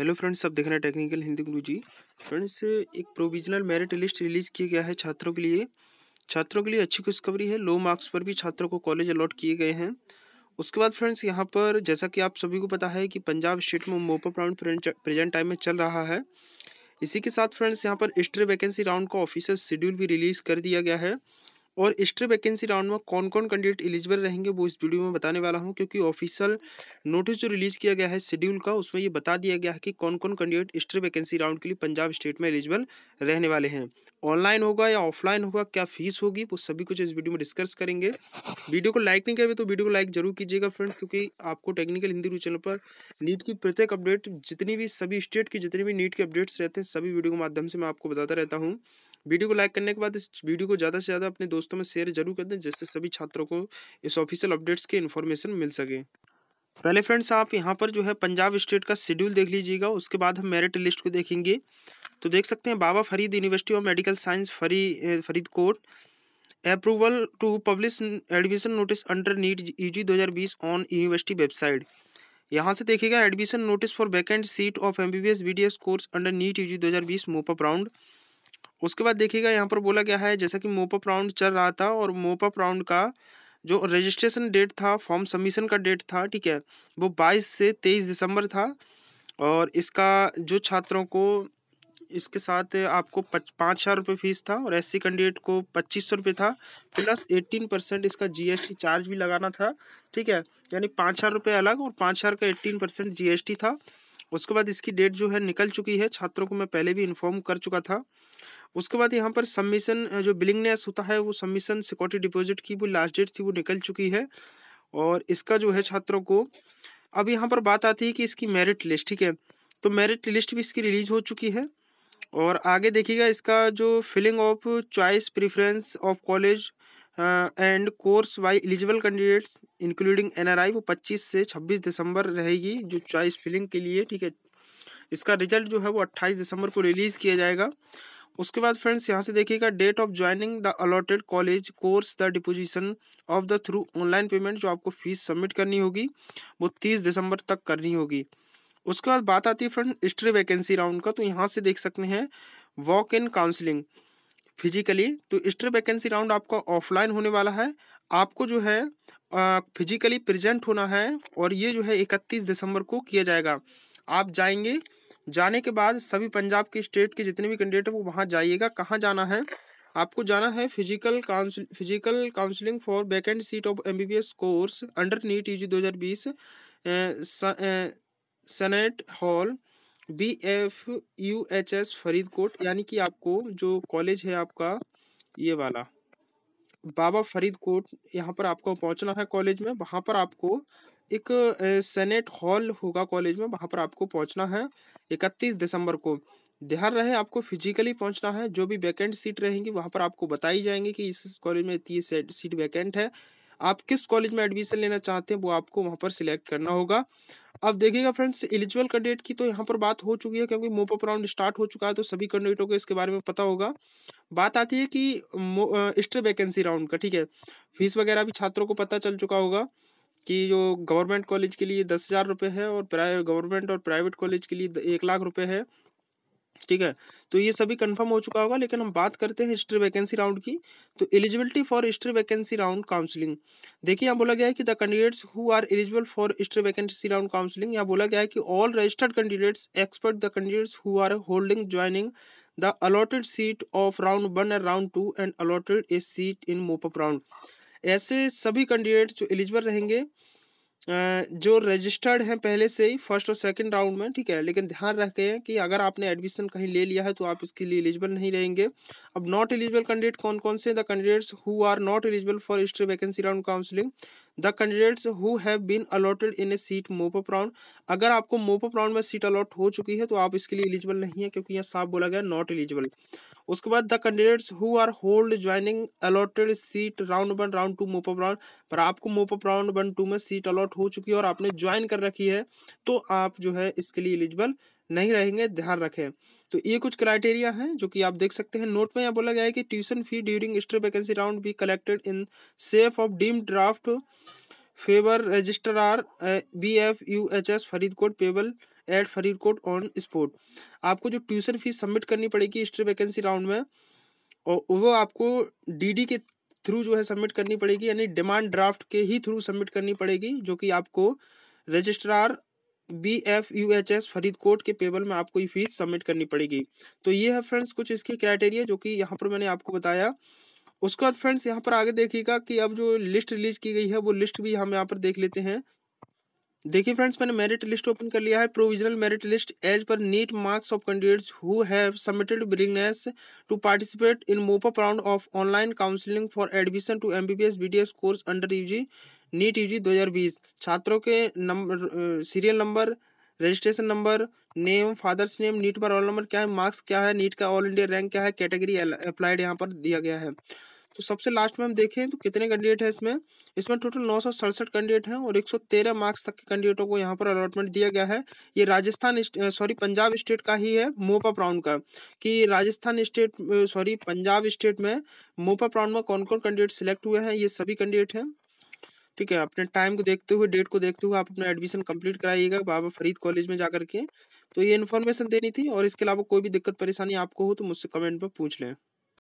hello friends आप देख रहे हैं टेक्निकल हिंदी गुरु जी फ्रेंड्स एक प्रोविजनल मेरिट लिस्ट रिलीज़ किया गया है छात्रों के लिए छात्रों के लिए अच्छी खुशखबरी है लो मार्क्स पर भी छात्रों को कॉलेज अलॉट किए गए हैं उसके बाद फ्रेंड्स यहाँ पर जैसा कि आप सभी को पता है कि पंजाब स्टेट में मोपअप राउंड प्रेजेंट टाइम में चल रहा है इसी के साथ फ्रेंड्स यहाँ पर स्ट्रे वैकेंसी राउंड का ऑफिसर शेड्यूल भी रिलीज़ कर दिया गया है और एक्स्ट्रा वैकेंसी राउंड में कौन कौन कैंडिडेट एलिजिबल रहेंगे वो इस वीडियो में बताने वाला हूँ क्योंकि ऑफिशियल नोटिस जो रिलीज किया गया है शेड्यूल का उसमें ये बता दिया गया है कि कौन कौन कैंडिडेट एक्स्ट्रा वैकेंसी राउंड के लिए पंजाब स्टेट में एलिजिबल रहने वाले हैं ऑनलाइन होगा या ऑफलाइन होगा क्या फीस होगी वो सभी कुछ इस वीडियो में डिस्कस करेंगे वीडियो को लाइक नहीं करेंगे तो वीडियो को लाइक जरूर कीजिएगा फ्रेंड क्योंकि आपको टेक्निकल हिंदी रू चैनल पर नीट की प्रत्येक अपडेट जितनी भी सभी स्टेट की जितनी भी नीट के अपडेट्स रहते हैं सभी वीडियो के माध्यम से मैं आपको बताता रहता हूँ वीडियो को लाइक करने के बाद इस वीडियो को ज़्यादा से ज़्यादा अपने दोस्तों में शेयर जरूर कर दें जिससे सभी छात्रों को इस ऑफिशियल अपडेट्स की इन्फॉर्मेशन मिल सके पहले फ्रेंड्स आप यहाँ पर जो है पंजाब स्टेट का शेड्यूल देख लीजिएगा उसके बाद हम मेरिट लिस्ट को देखेंगे तो देख सकते हैं Baba Farid university of medical science फरी Faridkot approval to publish admission notice under NEET UG जी ऑन यूनिवर्सिटी वेबसाइट यहाँ से देखिएगा admission notice for vacant seat of MBBS BDS course under NEET UG बीस मोपअप राउंड उसके बाद देखिएगा यहाँ पर बोला गया है जैसा कि मोपअप राउंड चल रहा था और मोपअप राउंड का जो रजिस्ट्रेशन डेट था फॉर्म सबमिशन का डेट था ठीक है वो 22 से 23 दिसंबर था और इसका जो छात्रों को इसके साथ आपको पाँच हज़ार रुपये फीस था और एससी कैंडिडेट को पच्चीस सौ रुपये था प्लस एट्टीन परसेंट इसका जीएसटी चार्ज भी लगाना था ठीक है यानी पाँच हज़ार रुपये अलग और पाँच हज़ार का एट्टीन परसेंट जी था उसके बाद इसकी डेट जो है निकल चुकी है छात्रों को मैं पहले भी इन्फॉर्म कर चुका था उसके बाद यहाँ पर सबमिशन जो बिलिंगनेस होता है वो सबमिशन सिक्योरिटी डिपॉजिट की वो लास्ट डेट थी वो निकल चुकी है और इसका जो है छात्रों को अब यहाँ पर बात आती है कि इसकी मेरिट लिस्ट ठीक है तो मेरिट लिस्ट भी इसकी रिलीज हो चुकी है और आगे देखिएगा इसका जो filling of choice preference of college and course by eligible candidates including आई वो 25 से 26 दिसंबर रहेगी जो चॉइस फिलिंग के लिए ठीक है इसका रिजल्ट जो है वो 28 दिसंबर को रिलीज़ किया जाएगा उसके बाद फ्रेंड्स यहाँ से देखिएगा date of joining the allotted college course the deposition of the through online payment जो आपको फीस सबमिट करनी होगी वो तीस दिसंबर तक करनी होगी उसके बाद बात आती है फ्रेंड स्ट्री वैकेंसी राउंड का तो यहाँ से देख सकते हैं वॉक इन काउंसिलिंग फिजिकली तो स्टर वैकेंसी राउंड आपका ऑफलाइन होने वाला है आपको जो है फिजिकली प्रेजेंट होना है और ये जो है इकतीस दिसंबर को किया जाएगा आप जाएंगे जाने के बाद सभी पंजाब के स्टेट के जितने भी कैंडिडेट हैं वो वहाँ जाइएगा कहाँ जाना है आपको जाना है physical council physical counselling for vacant seat of S course under NEET U G दो हज़ार बीस senate hall B F U H S Faridkot यानी कि आपको जो कॉलेज है आपका ये वाला बाबा फरीदकोट यहाँ पर आपको पहुँचना है कॉलेज में वहाँ पर आपको एक सेनेट हॉल होगा कॉलेज में वहाँ पर आपको पहुँचना है इकतीस दिसंबर को ध्यान रहे आपको फिजिकली पहुंचना है जो भी वैकेंट सीट रहेंगी वहाँ पर आपको बताई जाएंगी कि इस कॉलेज में इतनी सीट वैकेंट है आप किस कॉलेज में एडमिशन लेना चाहते हैं वो आपको वहाँ पर सिलेक्ट करना होगा अब देखिएगा फ्रेंड्स एलिजिबल कैंडिडेट की तो यहाँ पर बात हो चुकी है क्योंकि मोपअप राउंड स्टार्ट हो चुका है तो सभी कैंडिडेटों को इसके बारे में पता होगा बात आती है कि एक्स्ट्रा वैकेंसी राउंड का ठीक है फीस वगैरह भी छात्रों को पता चल चुका होगा कि जो गवर्नमेंट कॉलेज के लिए दस हज़ार रुपये है और प्राइवेट गवर्नमेंट और प्राइवेट कॉलेज के लिए एक लाख रुपये है ठीक है तो ये सभी कंफर्म हो चुका होगा लेकिन हम बात करते हैं हिस्ट्री वैकेंसी राउंड की तो eligibility for stray vacancy round counselling देखिए यहाँ बोला गया है कि the candidates who are eligible for stray vacancy round counselling यहाँ बोला गया है कि all registered candidates except the candidates who are holding joining the allotted seat of round one and round two and allotted a seat in mop up round ऐसे सभी candidate जो eligible रहेंगे जो रजिस्टर्ड हैं पहले से ही फर्स्ट और सेकंड राउंड में ठीक है लेकिन ध्यान रख के कि अगर आपने एडमिशन कहीं ले लिया है तो आप इसके लिए एलिजिबल नहीं रहेंगे अब नॉट एलिजिबल कैंडिडेट कौन कौन से the candidates who are not eligible for stray vacancy round counselling the candidates who have been allotted in a seat mop up round अगर आपको मोपअप राउंड में सीट अलॉट हो चुकी है तो आप इसके लिए एलिजिबल नहीं है क्योंकि यहाँ साफ बोला गया नॉट एलिजिबल उसके बाद the candidates who are hold joining allotted seat round one round two mop round पर आपको mop round one two में सीट अलॉट हो चुकी है और आपने ज्वाइन कर रखी है तो आप जो है इसके लिए एलिजिबल नहीं रहेंगे ध्यान रखें तो ये कुछ क्राइटेरिया हैं जो कि आप देख सकते हैं नोट में यहाँ बोला गया है कि tuition fee during extra vacancy round be collected in shape of demand draft favour registrar B F U H S Faridkot payable at Faridkot on spot आपको जो ट्यूशन फीस सबमिट करनी पड़ेगी हिस्ट्री वैकेंसी राउंड में और वो आपको डीडी के through जो है सबमिट करनी पड़ेगी यानी डिमांड ड्राफ्ट के ही थ्रू सबमिट करनी पड़ेगी जो कि आपको registrar B F U H S Faridkot के पेबल में आपको ये फीस सबमिट करनी पड़ेगी तो ये है फ्रेंड्स कुछ इसकी क्राइटेरिया जो कि यहाँ पर मैंने आपको बताया उसके बाद फ्रेंड्स यहाँ पर आगे देखिएगा कि अब जो लिस्ट रिलीज की गई है वो लिस्ट भी हम यहाँ पर देख लेते हैं देखिए फ्रेंड्स मैंने मेरिट लिस्ट ओपन कर लिया है provisional merit list as per NEET marks of candidates who have submitted willingness to participate in mop up round of online counselling for admission to MBBS BDS course under UG NEET UG 2020 छात्रों के number serial number registration number name father's name NEET पर roll number क्या है marks क्या है NEET का all India rank क्या है कैटेगरी अप्लाइड यहाँ पर दिया गया है तो सबसे लास्ट में हम देखें तो कितने कैंडिडेट हैं इसमें इसमें टोटल नौ सौ सड़सठ कैंडिडेट हैं और एक सौ तेरह मार्क्स तक के कैंडिडेटों को यहाँ पर अलॉटमेंट दिया गया है ये राजस्थान सॉरी पंजाब स्टेट का ही है मोपा प्राउंड का कि Rajasthan state sorry Punjab state में मोपा प्राउंड में कौन कौन कैंडिडेट सिलेक्ट हुए हैं ये सभी कैंडिडेट हैं ठीक है अपने टाइम को देखते हुए डेट को देखते हुए आप अपना एडमिशन कंप्लीट कराइएगा बाबा फरीद कॉलेज में जा करके तो ये इन्फॉर्मेशन देनी थी और इसके अलावा कोई भी दिक्कत परेशानी आपको हो तो मुझसे कमेंट पर पूछ लें